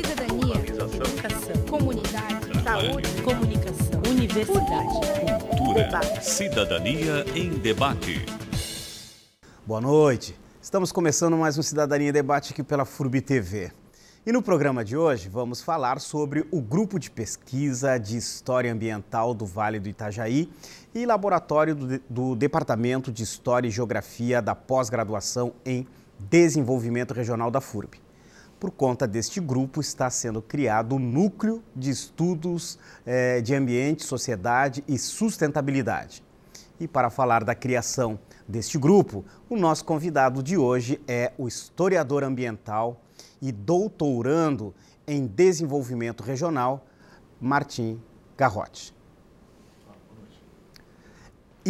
cidadania, educação, comunidade, saúde, comunicação, universidade, cultura, debate. cidadania em debate. Boa noite. Estamos começando mais um Cidadania em Debate aqui pela FURB TV. E no programa de hoje vamos falar sobre o grupo de pesquisa de história ambiental do Vale do Itajaí e laboratório do, do Departamento de História e Geografia da pós-graduação em Desenvolvimento Regional da FURB. Por conta deste grupo, está sendo criado o Núcleo de Estudos eh, de Ambiente, Sociedade e Sustentabilidade. E para falar da criação deste grupo, o nosso convidado de hoje é o historiador ambiental e doutorando em desenvolvimento regional, Martim Garrote.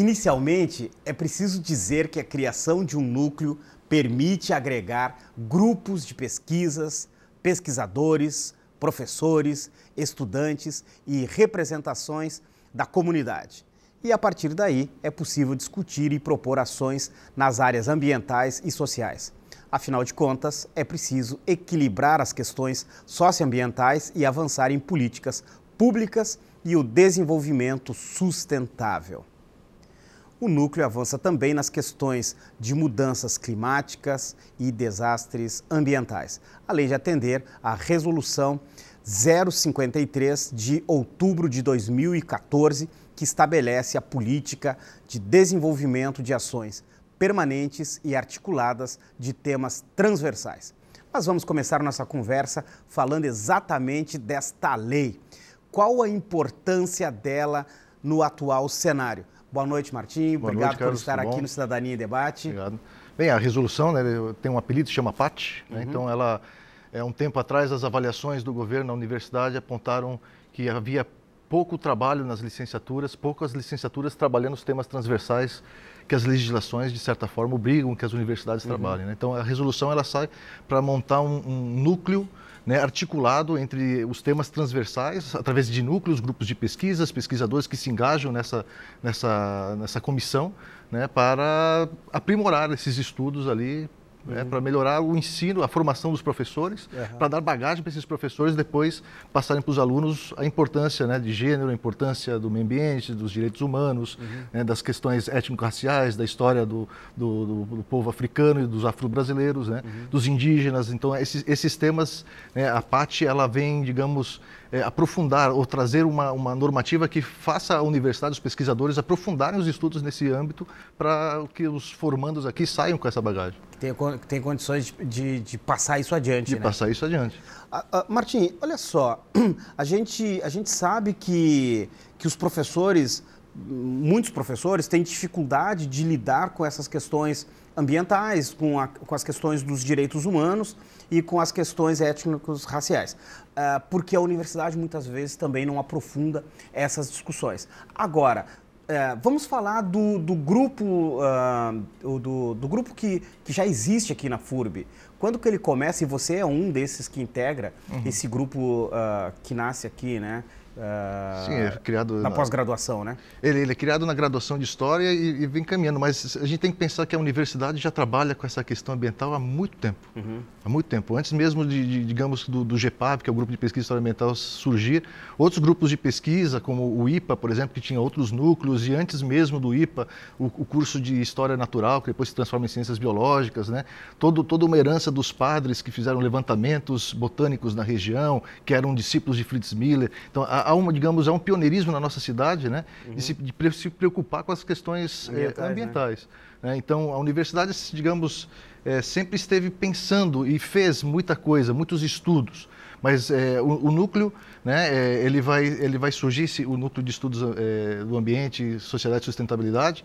Inicialmente, é preciso dizer que a criação de um núcleo permite agregar grupos de pesquisas, pesquisadores, professores, estudantes e representações da comunidade. E a partir daí é possível discutir e propor ações nas áreas ambientais e sociais. Afinal de contas, é preciso equilibrar as questões socioambientais e avançar em políticas públicas e o desenvolvimento sustentável. O núcleo avança também nas questões de mudanças climáticas e desastres ambientais, além de atender à resolução 053 de outubro de 2014, que estabelece a política de desenvolvimento de ações permanentes e articuladas de temas transversais. Mas vamos começar nossa conversa falando exatamente desta lei. Qual a importância dela no atual cenário? Boa noite, Martim. Boa Obrigado noite, Carlos, por estar aqui no Cidadania e Debate. Obrigado. Bem, a resolução né, tem um apelido que chama Pate. Né, uhum. Então, ela, é, um tempo atrás, as avaliações do governo na universidade apontaram que havia pouco trabalho nas licenciaturas, poucas licenciaturas trabalhando os temas transversais que as legislações, de certa forma, obrigam que as universidades uhum. trabalhem. Né? Então, a resolução ela sai para montar um, um núcleo né, articulado entre os temas transversais, através de núcleos, grupos de pesquisas, pesquisadores que se engajam nessa, nessa, nessa comissão, né, para aprimorar esses estudos ali né, uhum. né, para melhorar o ensino, a formação dos professores, uhum. para dar bagagem para esses professores depois passarem para os alunos a importância né, de gênero, a importância do meio ambiente, dos direitos humanos, uhum. né, das questões étnico-raciais, da história do, do, do, do, povo africano e dos afro-brasileiros, né, uhum. dos indígenas. Então, esses, esses temas, né, a PAT, ela vem, digamos, é, aprofundar ou trazer uma, uma normativa que faça a universidade, os pesquisadores, aprofundarem os estudos nesse âmbito para que os formandos aqui saiam com essa bagagem. Tem, tem condições de, de passar isso adiante. De né? passar isso adiante. Ah, ah Martim, olha só, a gente, a gente sabe que, que os professores muitos professores têm dificuldade de lidar com essas questões ambientais, com, a, com as questões dos direitos humanos e com as questões étnicos raciais uh, porque a universidade muitas vezes também não aprofunda essas discussões. Agora, uh, vamos falar do, do grupo, uh, do, do, grupo que, que já existe aqui na FURB. Quando que ele começa, e você é um desses que integra uhum. esse grupo ah, que nasce aqui, né? Uh, Sim, é criado. Na, na pós-graduação, né? Ele, ele, é criado na graduação de História e, e, vem caminhando, mas a gente tem que pensar que a universidade já trabalha com essa questão ambiental há muito tempo. Uhum. Há muito tempo. Antes mesmo, de, de digamos, do, do, que é o Grupo de Pesquisa de História Ambiental, surgir, outros grupos de pesquisa, como o IPA, por exemplo, que tinha outros núcleos, e antes mesmo do IPA, o, o curso de História Natural, que depois se transforma em Ciências Biológicas, né? Todo, toda uma herança dos padres que fizeram levantamentos botânicos na região, que eram discípulos de Fritz Miller. Então, a, há uma, digamos, há um pioneirismo na nossa cidade, né? Uhum. De, se, de, se, preocupar com as questões ambientais. Eh, é, ambientais né? Né? Então, a universidade, digamos, é, sempre esteve pensando e fez muita coisa, muitos estudos. Mas é, o, o, núcleo, né, ele, vai, ele vai surgir, o núcleo de estudos do ambiente, sociedade e sustentabilidade,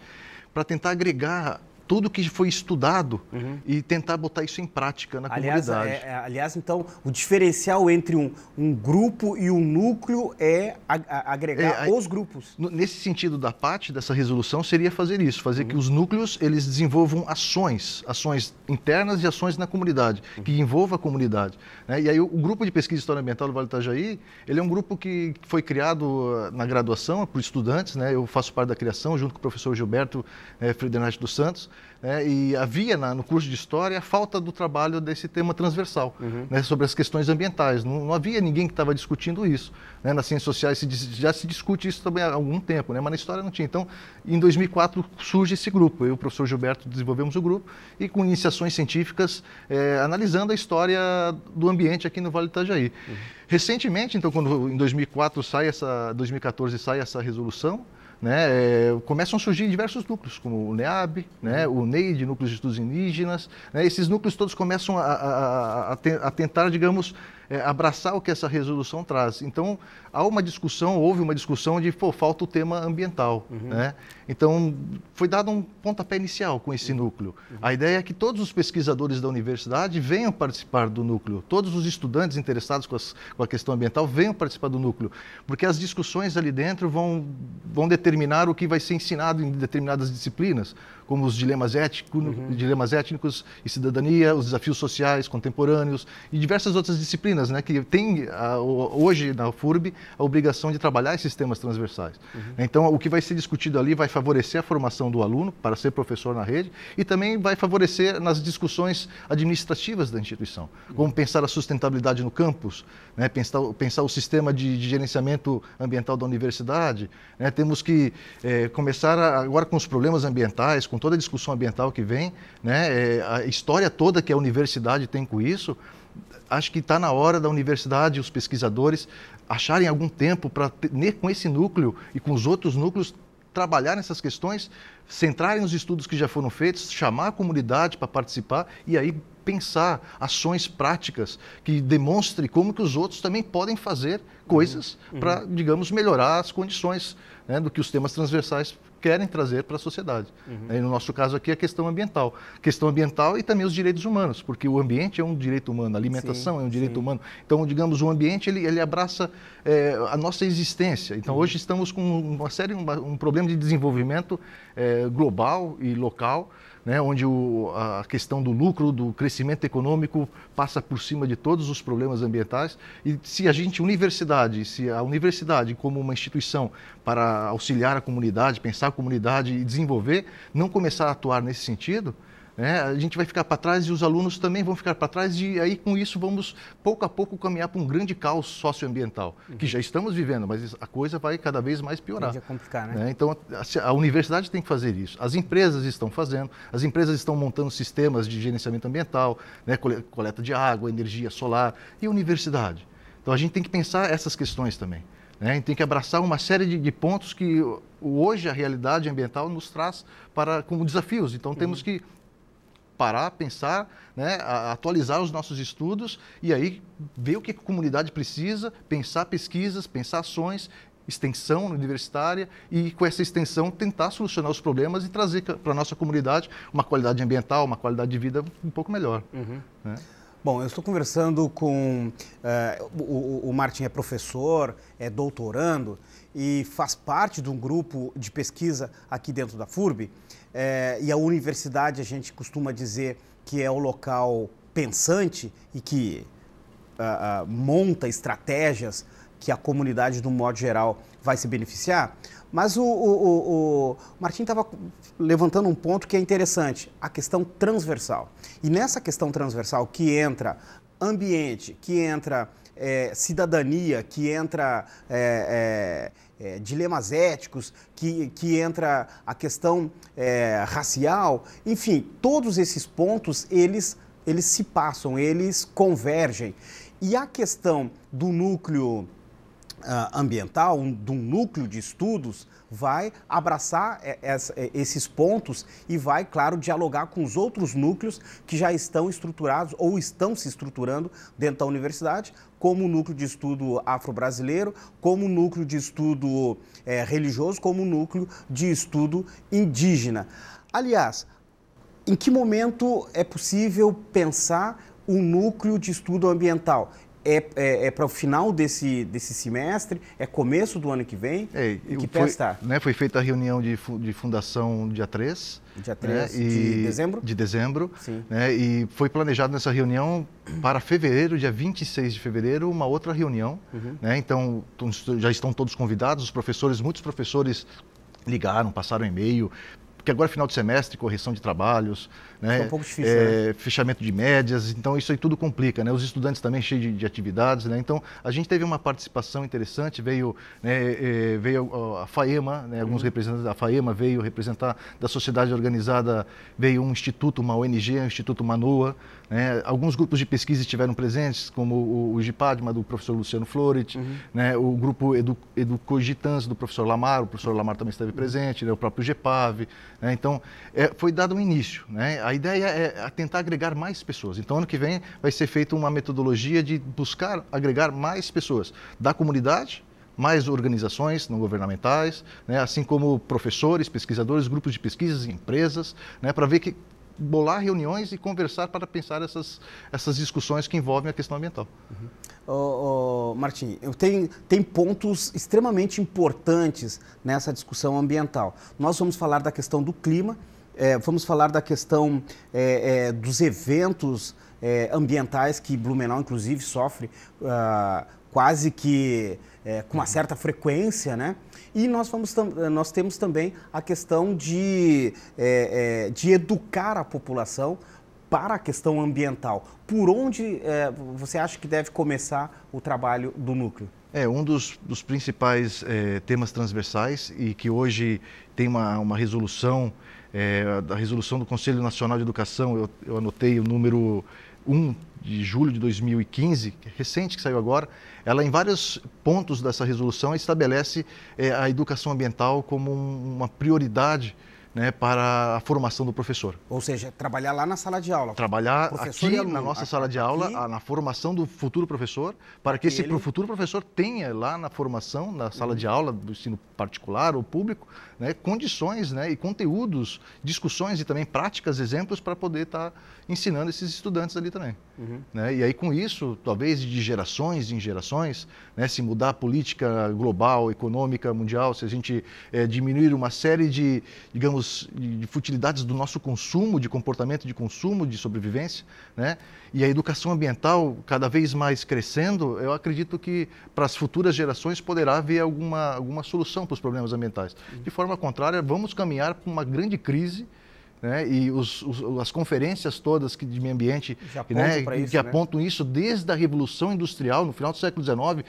para tentar agregar tudo que foi estudado uhum. e tentar botar isso em prática na aliás, comunidade. É, é, aliás, então, o diferencial entre um, um grupo e um núcleo é a, a, agregar é, os grupos. Nesse sentido da parte dessa resolução seria fazer isso, fazer uhum. que os núcleos eles desenvolvam ações, ações internas e ações na comunidade, uhum. que envolva a comunidade. Né? E aí o, o, grupo de pesquisa de história ambiental do Vale do Itajaí, ele é um grupo que foi criado ah, na graduação é por estudantes, né? eu faço parte da criação junto com o professor Gilberto é, dos Santos, né, e havia na, no curso de História a falta do trabalho desse tema transversal, uhum. né, sobre as questões ambientais. Não, não havia ninguém que estava discutindo isso. Né, nas ciências sociais se, já se discute isso também há algum tempo, né? mas na História não tinha. Então, em 2004 surge esse grupo. Eu e o professor Gilberto desenvolvemos o grupo e com iniciações científicas é, analisando a história do ambiente aqui no Vale do Itajaí. Uhum. Recentemente, então, quando em 2004 sai essa, 2014 sai essa resolução, né, é, começam a surgir diversos núcleos, como o NEAB, né, o NEID, Núcleos de Estudos Indígenas. Né, esses núcleos todos começam a, a, a, a tentar, digamos, é, abraçar o que essa resolução traz. Então, há uma discussão, houve uma discussão de, pô, falta o tema ambiental. Uhum. Né? Então, foi dado um pontapé inicial com esse uhum. núcleo. Uhum. A ideia é que todos os pesquisadores da universidade venham participar do núcleo, todos os estudantes interessados com, as, com a questão ambiental venham participar do núcleo, porque as discussões ali dentro vão, vão determinar o que vai ser ensinado em determinadas disciplinas como os dilemas, ético, uhum. dilemas étnicos e cidadania, os desafios sociais contemporâneos e diversas outras disciplinas, né, que tem a, ah, hoje na FURB a obrigação de trabalhar esses temas transversais. Uhum. Então, o que vai ser discutido ali vai favorecer a formação do aluno para ser professor na rede e também vai favorecer nas discussões administrativas da instituição, uhum. como pensar a sustentabilidade no campus, né, pensar, pensar o sistema de, de gerenciamento ambiental da universidade. Né, temos que eh, começar a, agora com os problemas ambientais, com toda a discussão ambiental que vem, né, é, a história toda que a universidade tem com isso, acho que está na hora da universidade, os pesquisadores, acharem algum tempo para, com esse núcleo e com os outros núcleos, trabalhar nessas questões, centrarem os estudos que já foram feitos, chamar a comunidade para participar e aí pensar ações práticas que demonstre como que os outros também podem fazer coisas uhum. uhum. para, digamos, melhorar as condições né, do que os temas transversais querem trazer para a sociedade. Uhum. No nosso caso aqui, é a questão ambiental. Questão ambiental e também os direitos humanos, porque o ambiente é um direito humano, a alimentação sim, é um direito sim. humano. Então, digamos, o ambiente ele, ele abraça é, a nossa existência. Então, uhum. hoje estamos com uma série, um, um problema de desenvolvimento é, global e local né, onde o, a questão do lucro, do crescimento econômico passa por cima de todos os problemas ambientais. E se a gente, universidade, se a universidade como uma instituição para auxiliar a comunidade, pensar a comunidade e desenvolver, não começar a atuar nesse sentido, né? a gente vai ficar para trás e os alunos também vão ficar para trás, e aí com isso vamos pouco a pouco caminhar para um grande caos socioambiental, uhum. que já estamos vivendo, mas a coisa vai cada vez mais piorar. Vai complicar, né? né? então a, assim, a, universidade tem que fazer isso, as empresas estão fazendo, as empresas estão montando sistemas de gerenciamento ambiental, né, coleta de água, energia solar, e a universidade. Então a gente tem que pensar essas questões também. Né? A gente tem que abraçar uma série de, de pontos que hoje a realidade ambiental nos traz para como desafios. Então temos uhum. que parar, pensar, né, atualizar os nossos estudos e aí ver o que a comunidade precisa, pensar pesquisas, pensar ações, extensão universitária e com essa extensão tentar solucionar os problemas e trazer para a nossa comunidade uma qualidade ambiental, uma qualidade de vida um pouco melhor. Uhum. Né? Bom, eu estou conversando com. Uh, o, o Martin é professor, é doutorando e faz parte de um grupo de pesquisa aqui dentro da FURB é, e a universidade, a gente costuma dizer que é o local pensante e que uh, uh, monta estratégias que a comunidade, de um modo geral, vai se beneficiar. Mas o, o, o, o Martim estava levantando um ponto que é interessante, a questão transversal. E nessa questão transversal que entra ambiente, que entra é, cidadania, que entra é, é, é, dilemas éticos, que, que entra a questão é, racial, enfim, todos esses pontos eles, eles se passam, eles convergem. E a questão do núcleo ah, ambiental, um, de um núcleo de estudos, vai abraçar é, é, esses pontos e vai, claro, dialogar com os outros núcleos que já estão estruturados ou estão se estruturando dentro da universidade, como o núcleo de estudo afro-brasileiro, como o núcleo de estudo é, religioso, como o núcleo de estudo indígena. Aliás, em que momento é possível pensar um núcleo de estudo ambiental? é, é, é para o final desse, desse semestre, é começo do ano que vem. É, em que pé está? Né, foi feita a reunião de, de fundação dia 3. Dia 3 né, de e, dezembro? De dezembro. Sim. Né, e foi planejado nessa reunião para fevereiro, dia 26 de fevereiro, uma outra reunião. Uhum. Né, então, já estão todos convidados, os professores, muitos professores ligaram, passaram e-mail, porque agora é final de semestre, correção de trabalhos, né? Um difícil, né? é, né? fechamento de médias, então isso aí tudo complica, né? Os estudantes também cheios de, de, atividades, né? Então a gente teve uma participação interessante, veio, né, é, é, veio a FAEMA, né? alguns uhum. representantes da FAEMA veio representar da sociedade organizada, veio um instituto, uma ONG, um instituto Manoa, né? Alguns grupos de pesquisa estiveram presentes, como o, o GIPADMA do professor Luciano Florit, uhum. né? O grupo Edu, Educogitans do professor Lamar, o professor Lamar também esteve uhum. presente, né? O próprio GEPAV, né? Então, é, foi dado um início. Né? A ideia é, é tentar agregar mais pessoas. Então, ano que vem vai ser feita uma metodologia de buscar agregar mais pessoas da comunidade mais organizações não governamentais, né? assim como professores, pesquisadores, grupos de pesquisas, empresas, né? para ver que bolar reuniões e conversar para pensar essas, essas discussões que envolvem a questão ambiental. Uhum. Oh, oh, Martim, eu tenho, tem pontos extremamente importantes nessa discussão ambiental. Nós vamos falar da questão do clima, é, vamos falar da questão é, é, dos eventos é, ambientais que Blumenau, inclusive, sofre uh, quase que é, com uma certa frequência, né? E nós, vamos nós temos também a questão de, é, é, de educar a população para a questão ambiental. Por onde é, você acha que deve começar o trabalho do núcleo? É, um dos, dos principais é, temas transversais e que hoje tem uma, uma resolução, é, a resolução do Conselho Nacional de Educação, eu, eu anotei o número 1 de julho de 2015, é recente, que saiu agora, ela em vários pontos dessa resolução estabelece é, a educação ambiental como um, uma prioridade né, para a formação do professor. Ou seja, trabalhar lá na sala de aula. Trabalhar aqui na nossa sala de aula, aqui, na formação do futuro professor, para que esse ele... futuro professor tenha lá na formação, na sala uhum. de aula do ensino particular ou público, né, condições né, e conteúdos, discussões e também práticas, exemplos para poder estar tá ensinando esses estudantes ali também. Uhum. Né? E aí, com isso, talvez de gerações em gerações, né? se mudar a política global, econômica, mundial, se a gente é, diminuir uma série de, digamos, de futilidades do nosso consumo, de comportamento de consumo, de sobrevivência, né? e a educação ambiental cada vez mais crescendo, eu acredito que para as futuras gerações poderá haver alguma, alguma solução para os problemas ambientais. Uhum. De forma contrária, vamos caminhar para uma grande crise né? E os, os, as conferências todas que de meio ambiente né? isso, que né? apontam isso desde a Revolução Industrial, no final do século XIX,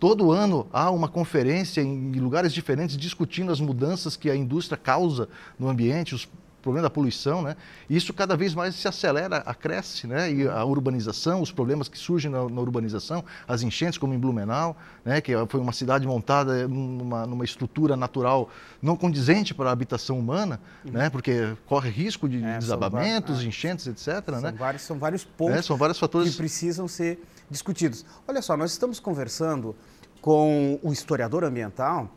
Todo ano há uma conferência em lugares diferentes discutindo as mudanças que a indústria causa no ambiente, os problema da poluição, né? Isso cada vez mais se acelera, acresce, né? E a urbanização, os problemas que surgem na, na urbanização, as enchentes como em Blumenau, né? Que foi uma cidade montada numa, numa estrutura natural não condizente para a habitação humana, uhum. né? Porque corre risco de é, desabamentos, vários, enchentes, etc. São né? vários, são vários é, pontos. É, são vários fatores que precisam ser discutidos. Olha só, nós estamos conversando com o historiador ambiental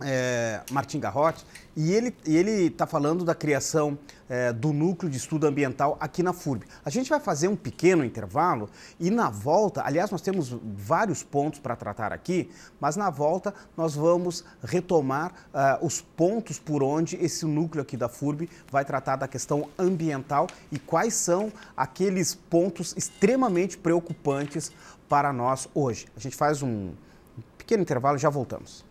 é, Martin Garrote, e ele está ele tá falando da criação é, do núcleo de estudo ambiental aqui na FURB. A gente vai fazer um pequeno intervalo e na volta, aliás, nós temos vários pontos para tratar aqui, mas na volta nós vamos retomar uh, os pontos por onde esse núcleo aqui da FURB vai tratar da questão ambiental e quais são aqueles pontos extremamente preocupantes para nós hoje. A gente faz um pequeno intervalo e já voltamos.